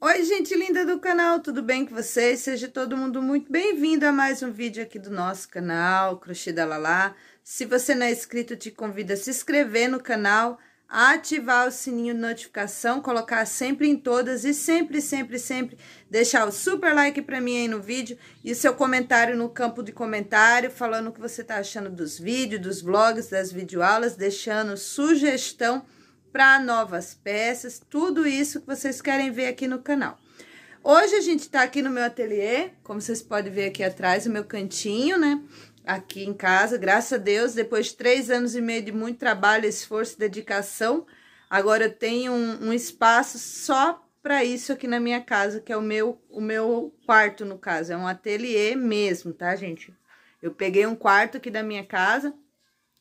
Oi, gente linda do canal, tudo bem com vocês? Seja todo mundo muito bem-vindo a mais um vídeo aqui do nosso canal, Crochê da Lala. Se você não é inscrito, te convido a se inscrever no canal, ativar o sininho de notificação, colocar sempre em todas e sempre, sempre, sempre deixar o super like para mim aí no vídeo e seu comentário no campo de comentário, falando o que você tá achando dos vídeos, dos vlogs, das videoaulas, deixando sugestão para novas peças, tudo isso que vocês querem ver aqui no canal. Hoje a gente tá aqui no meu ateliê, como vocês podem ver aqui atrás, o meu cantinho, né? Aqui em casa, graças a Deus, depois de três anos e meio de muito trabalho, esforço e dedicação, agora eu tenho um, um espaço só para isso aqui na minha casa, que é o meu, o meu quarto, no caso. É um ateliê mesmo, tá, gente? Eu peguei um quarto aqui da minha casa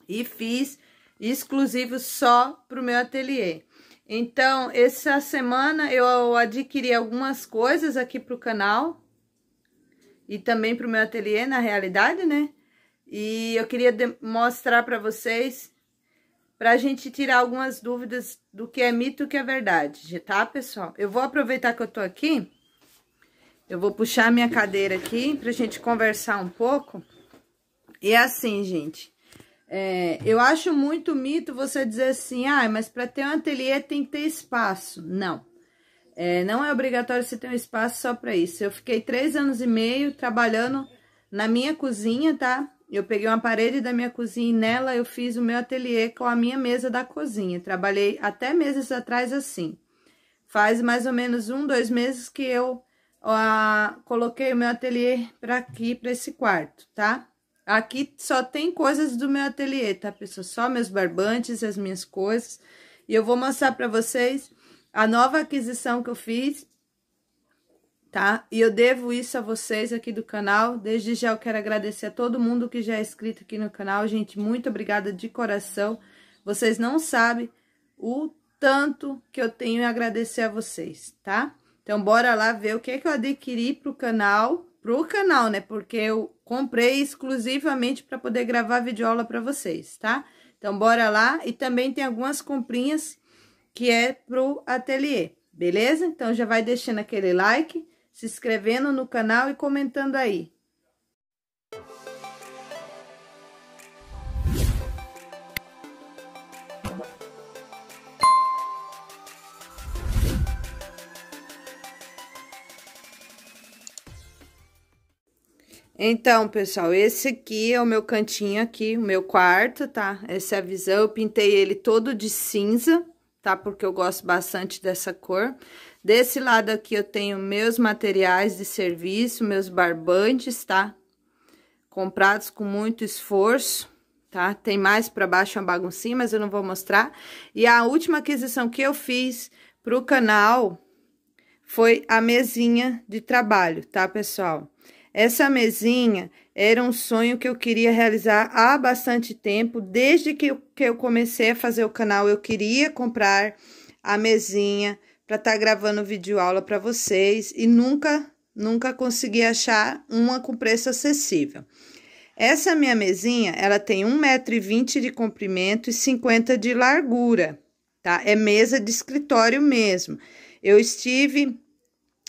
e fiz exclusivo só para o meu ateliê. Então, essa semana eu adquiri algumas coisas aqui para o canal e também para o meu ateliê, na realidade, né? E eu queria mostrar para vocês, para a gente tirar algumas dúvidas do que é mito e o que é verdade, tá, pessoal? Eu vou aproveitar que eu tô aqui, eu vou puxar minha cadeira aqui para a gente conversar um pouco. E é assim, gente, é, eu acho muito mito você dizer assim, ah, mas para ter um ateliê tem que ter espaço. Não. É, não é obrigatório você ter um espaço só para isso. Eu fiquei três anos e meio trabalhando na minha cozinha, tá? Eu peguei uma parede da minha cozinha e nela eu fiz o meu ateliê com a minha mesa da cozinha. Trabalhei até meses atrás assim. Faz mais ou menos um, dois meses que eu ó, coloquei o meu ateliê para aqui, para esse quarto, tá? Aqui só tem coisas do meu ateliê, tá, pessoal? Só meus barbantes, as minhas coisas. E eu vou mostrar pra vocês a nova aquisição que eu fiz, tá? E eu devo isso a vocês aqui do canal. Desde já eu quero agradecer a todo mundo que já é inscrito aqui no canal. Gente, muito obrigada de coração. Vocês não sabem o tanto que eu tenho a agradecer a vocês, tá? Então, bora lá ver o que é que eu adquiri pro canal pro canal, né? Porque eu comprei exclusivamente para poder gravar vídeo aula para vocês, tá? Então, bora lá. E também tem algumas comprinhas que é pro ateliê, beleza? Então, já vai deixando aquele like, se inscrevendo no canal e comentando aí. Então, pessoal, esse aqui é o meu cantinho aqui, o meu quarto, tá? Essa é a visão, eu pintei ele todo de cinza, tá? Porque eu gosto bastante dessa cor. Desse lado aqui eu tenho meus materiais de serviço, meus barbantes, tá? Comprados com muito esforço, tá? Tem mais pra baixo uma baguncinha, mas eu não vou mostrar. E a última aquisição que eu fiz pro canal foi a mesinha de trabalho, tá, pessoal? Essa mesinha era um sonho que eu queria realizar há bastante tempo, desde que eu, comecei a fazer o canal. Eu queria comprar a mesinha para estar tá gravando vídeo aula para vocês e nunca, nunca consegui achar uma com preço acessível. Essa minha mesinha, ela tem 1,20m de comprimento e 50 de largura, tá? É mesa de escritório mesmo. Eu estive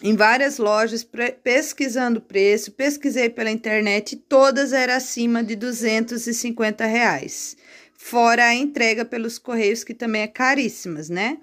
em várias lojas pesquisando preço, pesquisei pela internet, todas eram acima de 250 reais, fora a entrega pelos correios que também é caríssimas, né?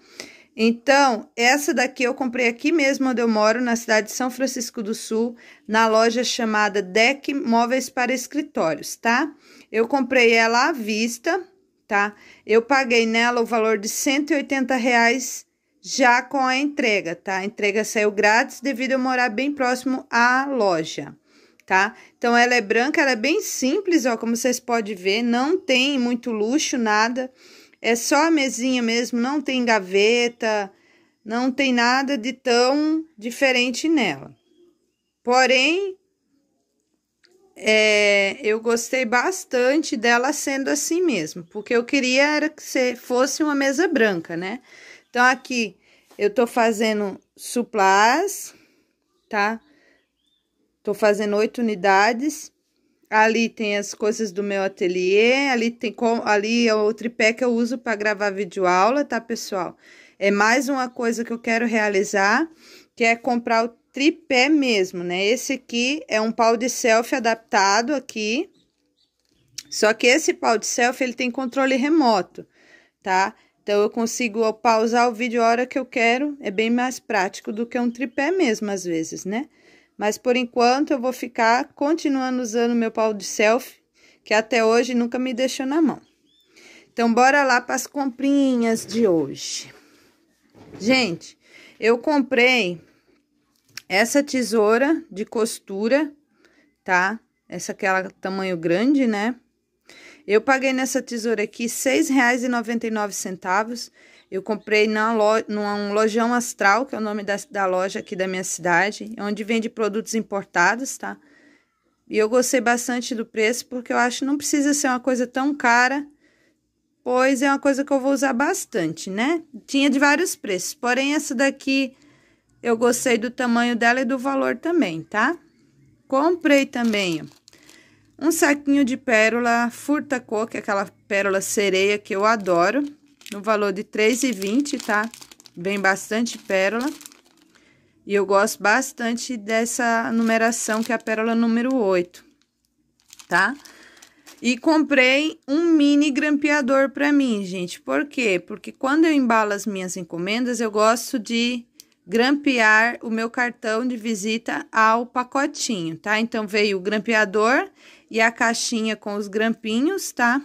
Então, essa daqui eu comprei aqui mesmo onde eu moro, na cidade de São Francisco do Sul, na loja chamada Deck Móveis para Escritórios, tá? Eu comprei ela à vista, tá? Eu paguei nela o valor de 180 reais já com a entrega, tá? A entrega saiu grátis devido a morar bem próximo à loja, tá? Então ela é branca, ela é bem simples, ó, como vocês podem ver, não tem muito luxo, nada. É só a mesinha mesmo, não tem gaveta, não tem nada de tão diferente nela. Porém, é, eu gostei bastante dela sendo assim mesmo, porque eu queria era que fosse uma mesa branca, né? Então, aqui eu tô fazendo suplás, tá? Tô fazendo oito unidades. Ali tem as coisas do meu ateliê, ali tem como ali é o tripé que eu uso para gravar vídeo aula, tá, pessoal? É mais uma coisa que eu quero realizar, que é comprar o tripé mesmo, né? Esse aqui é um pau de selfie adaptado aqui. Só que esse pau de selfie ele tem controle remoto, tá? Então eu consigo pausar o vídeo a hora que eu quero, é bem mais prático do que um tripé mesmo às vezes, né? Mas por enquanto eu vou ficar continuando usando meu pau de selfie, que até hoje nunca me deixou na mão. Então bora lá para as comprinhas de hoje. Gente, eu comprei essa tesoura de costura, tá? Essa é aquela tamanho grande, né? Eu paguei nessa tesoura aqui R$ 6,99. Eu comprei na loja, num lojão Astral, que é o nome da, da loja aqui da minha cidade, onde vende produtos importados, tá? E eu gostei bastante do preço, porque eu acho que não precisa ser uma coisa tão cara, pois é uma coisa que eu vou usar bastante, né? Tinha de vários preços, porém essa daqui eu gostei do tamanho dela e do valor também, tá? Comprei também, ó um saquinho de pérola furta que é aquela pérola sereia que eu adoro, no valor de R$3,20, tá? Vem bastante pérola. E eu gosto bastante dessa numeração, que é a pérola número 8, tá? E comprei um mini grampeador para mim, gente. Por quê? Porque quando eu embalo as minhas encomendas, eu gosto de grampear o meu cartão de visita ao pacotinho, tá? Então, veio o grampeador e a caixinha com os grampinhos, tá?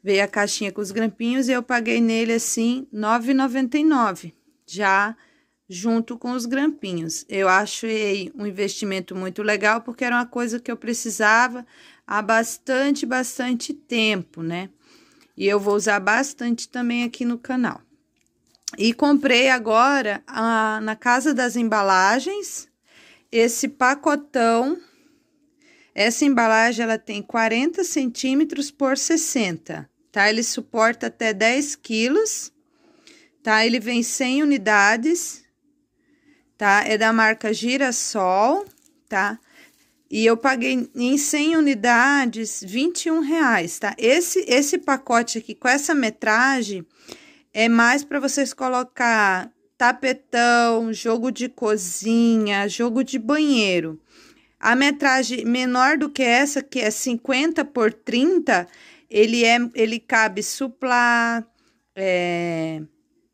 Veio a caixinha com os grampinhos e eu paguei nele assim R$ 9,99, já junto com os grampinhos. Eu achei um investimento muito legal porque era uma coisa que eu precisava há bastante, bastante tempo, né? E eu vou usar bastante também aqui no canal. E comprei agora a, ah, na Casa das Embalagens esse pacotão essa embalagem ela tem 40 centímetros por 60, tá? Ele suporta até 10 quilos, tá? Ele vem 100 unidades, tá? É da marca Girassol, tá? E eu paguei em 100 unidades 21 reais, tá? Esse, esse pacote aqui com essa metragem é mais para vocês colocar tapetão, jogo de cozinha, jogo de banheiro. A metragem menor do que essa, que é 50 por 30, ele, é, ele cabe suplá, é,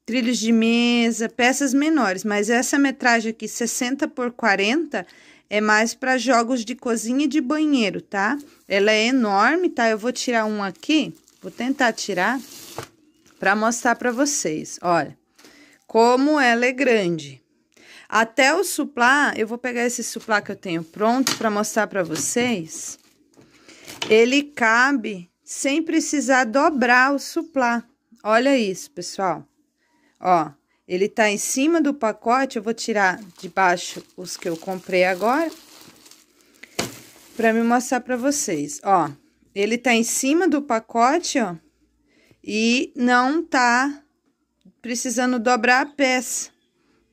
trilhos de mesa, peças menores. Mas essa metragem aqui, 60 por 40, é mais para jogos de cozinha e de banheiro, tá? Ela é enorme, tá? Eu vou tirar um aqui, vou tentar tirar para mostrar para vocês. Olha, como ela é grande. Até o suplá, eu vou pegar esse suplá que eu tenho pronto para mostrar para vocês. Ele cabe sem precisar dobrar o suplá. Olha isso, pessoal. Ó, ele tá em cima do pacote, eu vou tirar de baixo os que eu comprei agora para me mostrar para vocês, ó. Ele tá em cima do pacote, ó, e não tá precisando dobrar a peça,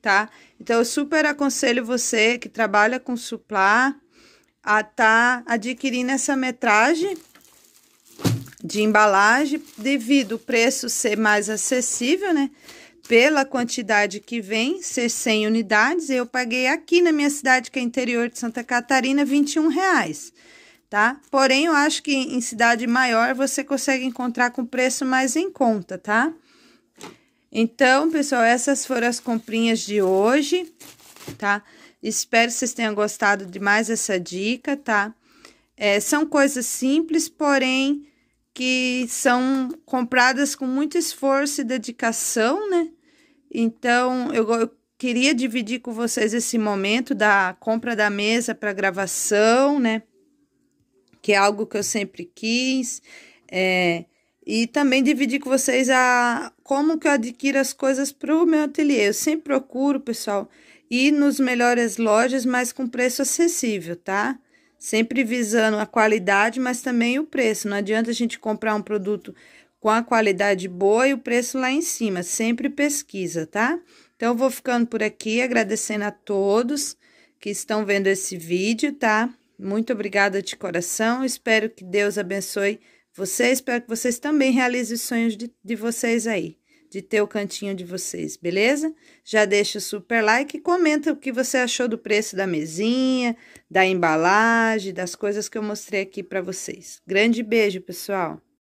tá? Então, eu super aconselho você que trabalha com suplá a estar tá adquirindo essa metragem de embalagem, devido o preço ser mais acessível, né? Pela quantidade que vem, ser 100 unidades, eu paguei aqui na minha cidade, que é interior de Santa Catarina, 21 reais, tá? Porém, eu acho que em cidade maior você consegue encontrar com preço mais em conta, tá? Então, pessoal, essas foram as comprinhas de hoje, tá? Espero que vocês tenham gostado de mais essa dica, tá? É, são coisas simples, porém que são compradas com muito esforço e dedicação, né? Então, eu, eu queria dividir com vocês esse momento da compra da mesa para gravação, né? Que é algo que eu sempre quis. É, e também dividir com vocês a como que eu adquiro as coisas para o meu ateliê. Eu sempre procuro, pessoal, ir nos melhores lojas, mas com preço acessível, tá? Sempre visando a qualidade, mas também o preço. Não adianta a gente comprar um produto com a qualidade boa e o preço lá em cima. Sempre pesquisa, tá? Então, eu vou ficando por aqui, agradecendo a todos que estão vendo esse vídeo, tá? Muito obrigada de coração. Espero que Deus abençoe vocês. Espero que vocês também realizem os sonhos de, de vocês aí de ter o cantinho de vocês, beleza? Já deixa o super like e comenta o que você achou do preço da mesinha, da embalagem, das coisas que eu mostrei aqui para vocês. Grande beijo, pessoal!